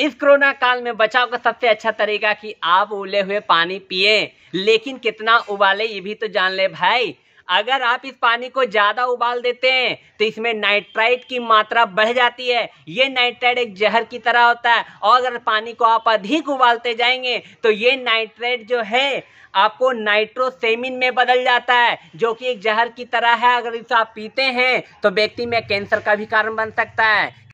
इस कोरोना काल में बचाव का सबसे अच्छा तरीका कि आप उबले हुए पानी पिए लेकिन कितना उबाले ये भी तो जान ले भाई अगर आप इस पानी को ज्यादा उबाल देते हैं तो इसमें नाइट्राइट की मात्रा बढ़ जाती है ये नाइट्राइट एक जहर की तरह होता है और अगर पानी को आप अधिक उबालते जाएंगे तो ये नाइट्राइट जो है आपको नाइट्रोसेमिन में बदल जाता है जो कि एक जहर की तरह है अगर इसे आप पीते हैं तो व्यक्ति में कैंसर का भी कारण बन सकता है